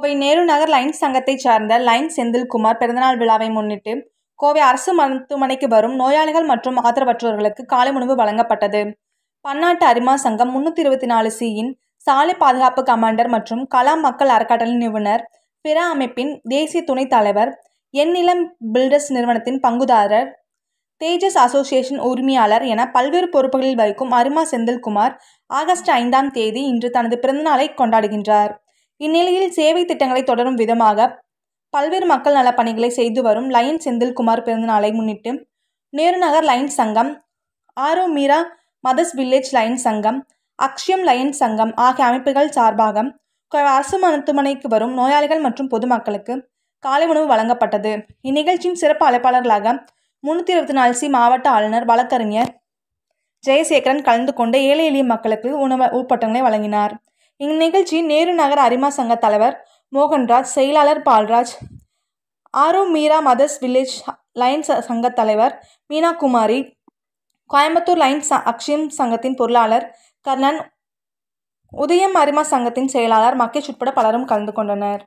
கோவை நேரு நகர் lines சங்கத்தை சார்ந்த line Senthilkumar பிறந்தநாள் விழாவை முன்னிட்டு கோவை அரசு மருத்துவமனைக்கு வரும் நோயாளிகள் மற்றும் ஆதரவற்றோர்களுக்கு காலை உணவு வழங்கப்பட்டது பன்னாட்டு அரிமா சங்கம் முன்னூற்றி இருபத்தி நாலு சியின் சாலை பாதுகாப்பு கமாண்டர் மற்றும் கலாம் மக்கள் அறக்கட்டளை நிபுணர் பிற அமைப்பின் தேசிய துணைத் தலைவர் எண்ணிலம் பில்டர்ஸ் நிறுவனத்தின் பங்குதாரர் தேஜஸ் அசோசியேஷன் உரிமையாளர் என பல்வேறு பொறுப்புகளில் வகிக்கும் அரிமா செந்தில்குமார் ஆகஸ்ட் ஐந்தாம் தேதி இன்று தனது பிறந்தநாளை கொண்டாடுகின்றார் இந்நிலையில் சேவை திட்டங்களை தொடரும் விதமாக பல்வேறு மக்கள் நல பணிகளை செய்து வரும் லயன்ஸ் செந்தில்குமார் பிறந்தநாளை முன்னிட்டு நேருநகர் லயன்ஸ் சங்கம் Auro Meera mother's village lions சங்கம் அக்ஷயம் லயன்ஸ் சங்கம் ஆகிய அமைப்புகள் சார்பாக அரசு மருத்துவமனைக்கு வரும் நோயாளிகள் மற்றும் பொதுமக்களுக்கு காலை உணவு வழங்கப்பட்டது இந்நிகழ்ச்சியின் சிறப்பு அழைப்பாளர்களாக முன்னூற்றி இருபத்தி நாலு சி மாவட்ட ஆளுநர் வழக்கறிஞர் ஜெயசேகரன் கலந்து கொண்டு ஏழை எளிய மக்களுக்கு உணவு ஊப்பட்டங்களை வழங்கினார் இந்நிகழ்ச்சி நேரு நகர் அரிமா சங்க தலைவர் மோகன்ராஜ் செயலாளர் Paulraj Auro Meera mother's village lions சங்க தலைவர் மீனா குமாரி கோயம்புத்தூர் லைன்ஸ் அக்ஷயம் சங்கத்தின் பொருளாளர் கர்ணன் உதயம் அரிமா சங்கத்தின் செயலாளர் மகேஷ் உட்பட பலரும் கலந்து கொண்டனர்